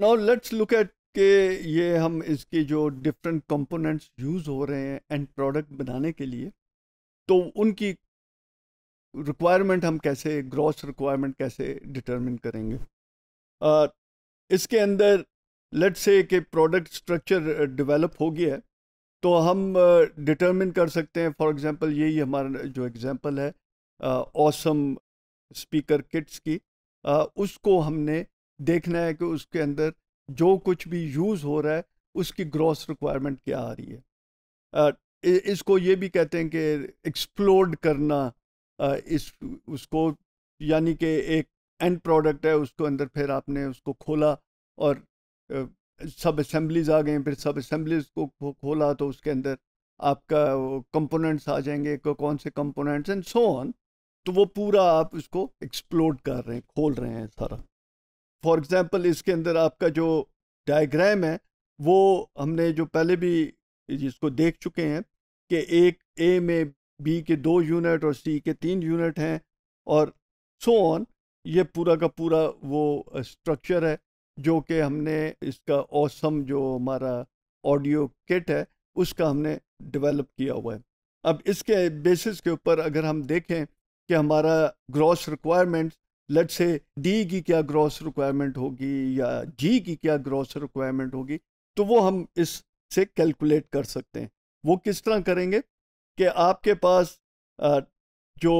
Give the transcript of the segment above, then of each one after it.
now let's look at के ये हम इसके जो डिफरेंट कंपोनेंट्स यूज़ हो रहे हैं एंड प्रोडक्ट बनाने के लिए तो उनकी रिक्वायरमेंट हम कैसे ग्रॉस रिक्वायरमेंट कैसे डिटरमिन करेंगे uh, इसके अंदर लेट्स से कि प्रोडक्ट स्ट्रक्चर डेवलप हो गया है तो हम डिटरमिन uh, कर सकते हैं फॉर एग्जांपल यही हमारा जो एग्जांपल है ऑसम स्पीकर किट्स की uh, उसको हमने देखना है कि उसके अंदर जो कुछ भी यूज़ हो रहा है उसकी ग्रॉस रिक्वायरमेंट क्या आ रही है इसको ये भी कहते हैं कि एक्सप्लोर्ड करना इस उसको यानी कि एक एंड प्रोडक्ट है उसको अंदर फिर आपने उसको खोला और सब असम्बलीज आ गए फिर सब असम्बलीज को खोला तो उसके अंदर आपका कंपोनेंट्स आ जाएंगे कौन से कंपोनेंट्स एंड सो ऑन तो वो पूरा आप उसको एक्सप्लोर कर रहे हैं खोल रहे हैं सारा फॉर एग्ज़ाम्पल इसके अंदर आपका जो डायग्राम है वो हमने जो पहले भी जिसको देख चुके हैं कि एक ए में बी के दो यूनिट और सी के तीन यूनिट हैं और सो ऑन ये पूरा का पूरा वो स्ट्रक्चर है जो कि हमने इसका औसम जो हमारा ऑडियो किट है उसका हमने डेवलप किया हुआ है अब इसके बेसिस के ऊपर अगर हम देखें कि हमारा gross requirements let's say D की क्या ग्रॉस रिक्वायरमेंट होगी या जी की क्या ग्रॉस रिक्वायरमेंट होगी तो वो हम इससे कैलकुलेट कर सकते हैं वो किस तरह करेंगे कि आपके पास जो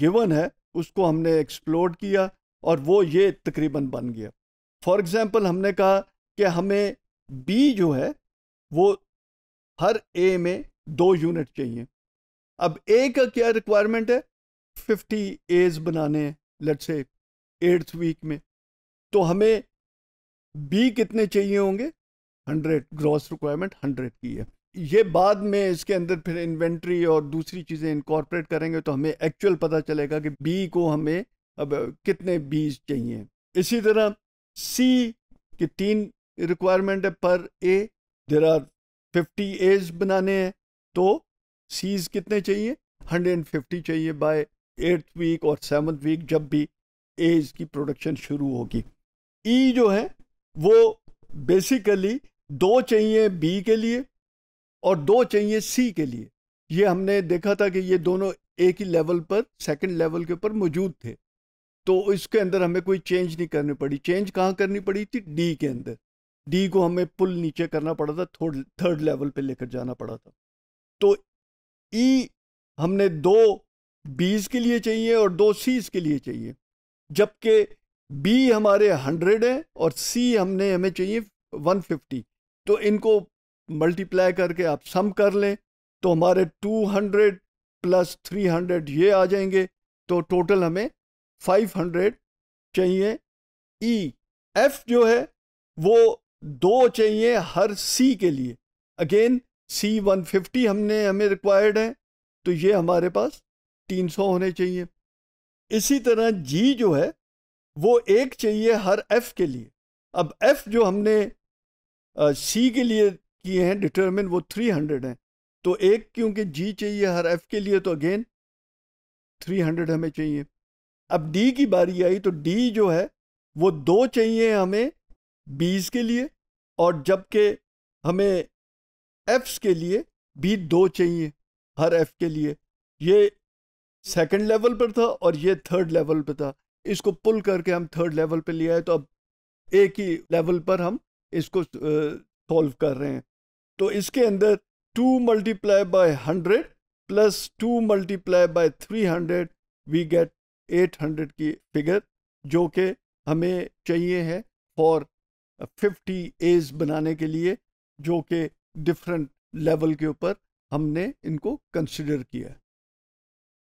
गिवन है उसको हमने एक्सप्लोर किया और वो ये तकरीबन बन गया फॉर एग्ज़ाम्पल हमने कहा कि हमें बी जो है वो हर ए में दो यूनिट चाहिए अब ए का क्या रिक्वायरमेंट है फिफ्टी एज बनाने हैं लेट से एट्थ वीक में तो हमें बी कितने चाहिए होंगे हंड्रेड ग्रॉस रिक्वायरमेंट हंड्रेड की है ये बाद में इसके अंदर फिर इन्वेंट्री और दूसरी चीज़ें इनकॉर्पोरेट करेंगे तो हमें एक्चुअल पता चलेगा कि बी को हमें अब कितने बीज चाहिए इसी तरह सी के तीन रिक्वायरमेंट है पर A there are fifty A's बनाने हैं तो सीज कितने चाहिए हंड्रेड एंड फिफ्टी चाहिए बाय एट्थ वीक और सेवन्थ वीक जब भी ए इसकी प्रोडक्शन शुरू होगी ई e जो है वो बेसिकली दो चाहिए बी के लिए और दो चाहिए सी के लिए ये हमने देखा था कि ये दोनों एक ही लेवल पर सेकंड लेवल के ऊपर मौजूद थे तो इसके अंदर हमें कोई चेंज नहीं करनी पड़ी चेंज कहाँ करनी पड़ी थी डी के अंदर डी को हमें पुल नीचे करना पड़ा था थर्ड लेवल पे लेकर जाना पड़ा था तो ई e हमने दो बीस के लिए चाहिए और दो सीस के लिए चाहिए जबकि बी हमारे हंड्रेड है और सी हमने हमें चाहिए वन फिफ्टी तो इनको मल्टीप्लाई करके आप सम कर लें तो हमारे two hundred plus three hundred ये आ जाएंगे तो टोटल हमें फाइव हंड्रेड चाहिए ई एफ जो है वो दो चाहिए हर सी के लिए अगेन सी वन फिफ्टी हमने हमें रिक्वायर्ड है तो ये हमारे पास तीन सौ होने चाहिए इसी तरह जी जो है वो एक चाहिए हर एफ के लिए अब एफ जो हमने सी के लिए किए हैं डिटर्मिन वो थ्री हंड्रेड हैं तो एक क्योंकि जी चाहिए हर एफ के लिए तो अगेन थ्री हंड्रेड हमें चाहिए अब डी की बारी आई तो डी जो है वो दो चाहिए हमें बीस के लिए और जबकि हमें एफ्स के लिए भी दो चाहिए हर एफ के लिए ये सेकंड लेवल पर था और ये थर्ड लेवल पे था इसको पुल करके हम थर्ड लेवल पे लिया है तो अब एक ही लेवल पर हम इसको सॉल्व कर रहे हैं तो इसके अंदर two multiply by hundred plus two multiply by three hundred we get eight hundred की फिगर जो कि हमें चाहिए है फॉर फिफ्टी एज बनाने के लिए जो कि डिफरेंट लेवल के ऊपर हमने इनको कंसिडर किया है